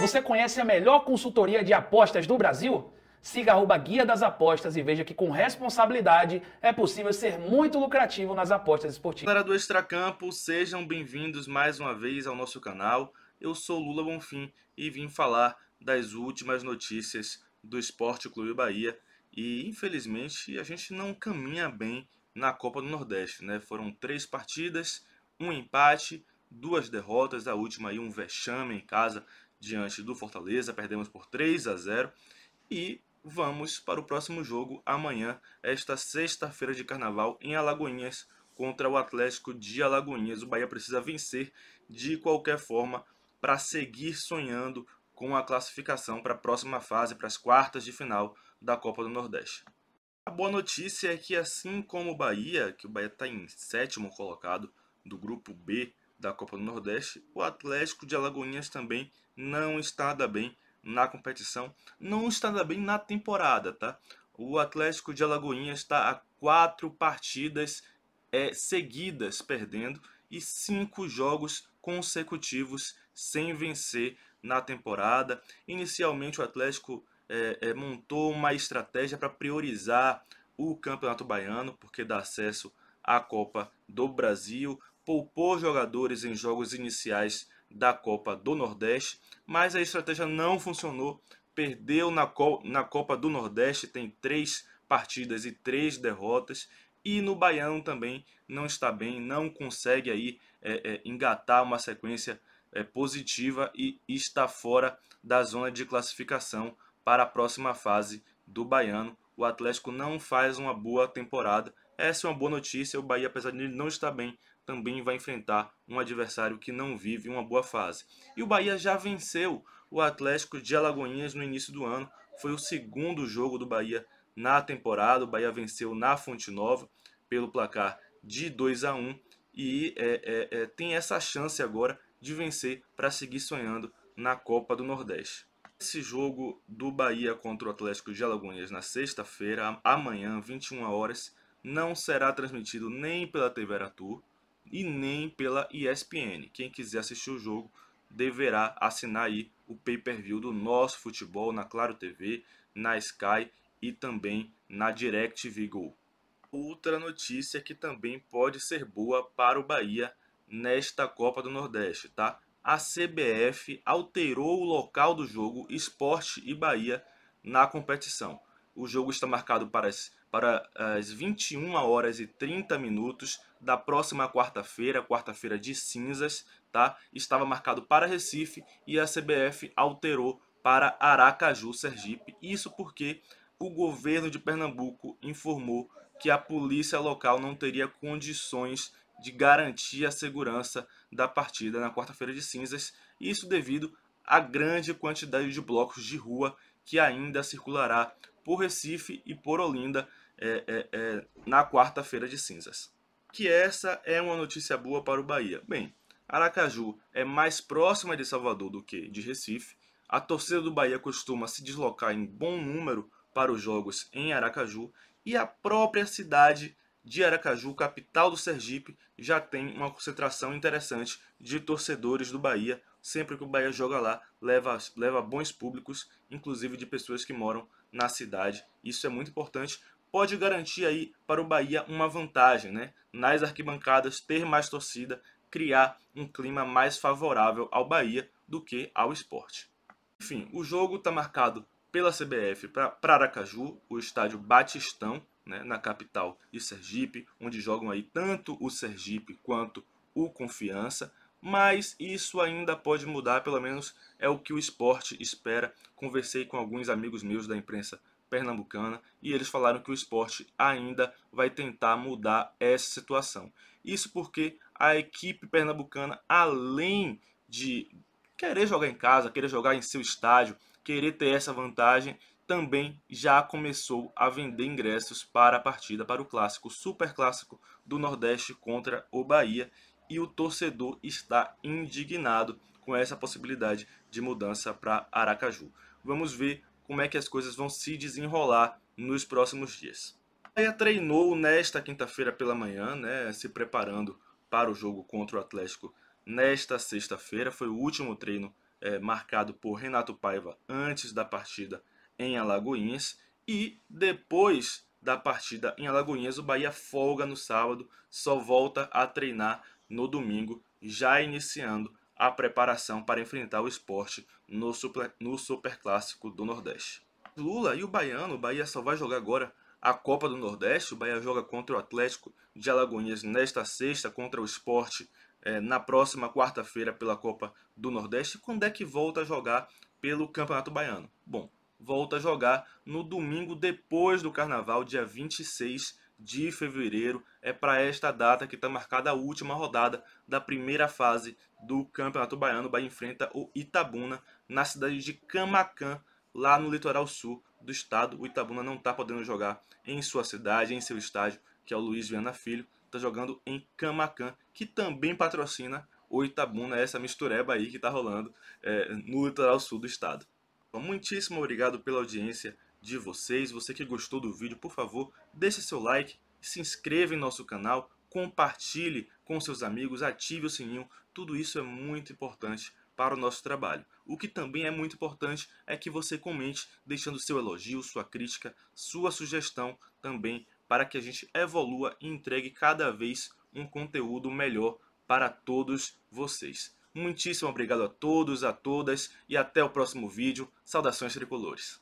Você conhece a melhor consultoria de apostas do Brasil? Siga arroba Guia das Apostas e veja que com responsabilidade é possível ser muito lucrativo nas apostas esportivas. Galera do Extracampo, sejam bem-vindos mais uma vez ao nosso canal. Eu sou Lula Bonfim e vim falar das últimas notícias do Esporte Clube Bahia. E infelizmente a gente não caminha bem na Copa do Nordeste, né? Foram três partidas, um empate, duas derrotas, a última aí um vexame em casa diante do Fortaleza, perdemos por 3 a 0 e vamos para o próximo jogo amanhã, esta sexta-feira de carnaval em Alagoinhas contra o Atlético de Alagoinhas. O Bahia precisa vencer de qualquer forma para seguir sonhando com a classificação para a próxima fase, para as quartas de final da Copa do Nordeste. A boa notícia é que, assim como o Bahia, que o Bahia está em sétimo colocado do grupo B da Copa do Nordeste, o Atlético de Alagoinhas também não está da bem na competição, não está da bem na temporada, tá? O Atlético de Alagoinhas está a quatro partidas é, seguidas perdendo e cinco jogos consecutivos sem vencer na temporada. Inicialmente o Atlético é, é, montou uma estratégia para priorizar o Campeonato Baiano, porque dá acesso à Copa do Brasil poupou jogadores em jogos iniciais da Copa do Nordeste, mas a estratégia não funcionou. Perdeu na, Co na Copa do Nordeste, tem três partidas e três derrotas. E no Baiano também não está bem, não consegue aí é, é, engatar uma sequência é, positiva e está fora da zona de classificação para a próxima fase do Baiano. O Atlético não faz uma boa temporada. Essa é uma boa notícia. O Bahia, apesar de não estar bem, também vai enfrentar um adversário que não vive uma boa fase. E o Bahia já venceu o Atlético de Alagoinhas no início do ano. Foi o segundo jogo do Bahia na temporada. O Bahia venceu na Fonte Nova pelo placar de 2 a 1 e é, é, é, tem essa chance agora de vencer para seguir sonhando na Copa do Nordeste. Esse jogo do Bahia contra o Atlético de Alagoinhas na sexta-feira, amanhã, 21 horas, não será transmitido nem pela TV Aratu, e nem pela ESPN. Quem quiser assistir o jogo deverá assinar aí o pay-per-view do nosso futebol na Claro TV, na Sky e também na DirecTV Go. Outra notícia que também pode ser boa para o Bahia nesta Copa do Nordeste, tá? A CBF alterou o local do jogo Esporte e Bahia na competição. O jogo está marcado para as, para as 21 horas e 30 minutos da próxima quarta-feira, quarta-feira de cinzas, tá? Estava marcado para Recife e a CBF alterou para Aracaju, Sergipe. Isso porque o governo de Pernambuco informou que a polícia local não teria condições de garantir a segurança da partida na quarta-feira de cinzas, isso devido à grande quantidade de blocos de rua que ainda circulará por Recife e por Olinda é, é, é, na quarta-feira de cinzas. Que essa é uma notícia boa para o Bahia. Bem, Aracaju é mais próxima de Salvador do que de Recife. A torcida do Bahia costuma se deslocar em bom número para os jogos em Aracaju e a própria cidade de Aracaju, capital do Sergipe, já tem uma concentração interessante de torcedores do Bahia. Sempre que o Bahia joga lá, leva, leva bons públicos, inclusive de pessoas que moram na cidade. Isso é muito importante. Pode garantir aí para o Bahia uma vantagem, né? Nas arquibancadas, ter mais torcida, criar um clima mais favorável ao Bahia do que ao esporte. Enfim, o jogo está marcado pela CBF para Aracaju, o estádio Batistão, né, na capital de Sergipe, onde jogam aí tanto o Sergipe quanto o Confiança, mas isso ainda pode mudar, pelo menos é o que o esporte espera. Conversei com alguns amigos meus da imprensa pernambucana e eles falaram que o esporte ainda vai tentar mudar essa situação. Isso porque a equipe pernambucana, além de querer jogar em casa, querer jogar em seu estádio, querer ter essa vantagem, também já começou a vender ingressos para a partida para o clássico super clássico do Nordeste contra o Bahia e o torcedor está indignado com essa possibilidade de mudança para Aracaju. Vamos ver como é que as coisas vão se desenrolar nos próximos dias. A Bahia treinou nesta quinta-feira pela manhã, né, se preparando para o jogo contra o Atlético nesta sexta-feira. Foi o último treino é, marcado por Renato Paiva antes da partida em Alagoinhas e depois da partida em Alagoinhas, o Bahia folga no sábado, só volta a treinar no domingo, já iniciando a preparação para enfrentar o esporte no, super, no Superclássico do Nordeste. Lula e o Baiano, o Bahia só vai jogar agora a Copa do Nordeste, o Bahia joga contra o Atlético de Alagoinhas nesta sexta, contra o esporte eh, na próxima quarta-feira pela Copa do Nordeste. Quando é que volta a jogar pelo Campeonato Baiano? Bom, volta a jogar no domingo depois do carnaval, dia 26 de fevereiro. É para esta data que está marcada a última rodada da primeira fase do Campeonato Baiano. O Bahia enfrenta o Itabuna na cidade de Camacan, lá no litoral sul do estado. O Itabuna não está podendo jogar em sua cidade, em seu estádio, que é o Luiz Viana Filho. Está jogando em Camacan, que também patrocina o Itabuna, essa mistureba aí que está rolando é, no litoral sul do estado. Então, muitíssimo obrigado pela audiência de vocês. Você que gostou do vídeo, por favor, deixe seu like, se inscreva em nosso canal, compartilhe com seus amigos, ative o sininho. Tudo isso é muito importante para o nosso trabalho. O que também é muito importante é que você comente, deixando seu elogio, sua crítica, sua sugestão também, para que a gente evolua e entregue cada vez um conteúdo melhor para todos vocês. Muitíssimo obrigado a todos, a todas e até o próximo vídeo. Saudações tricolores.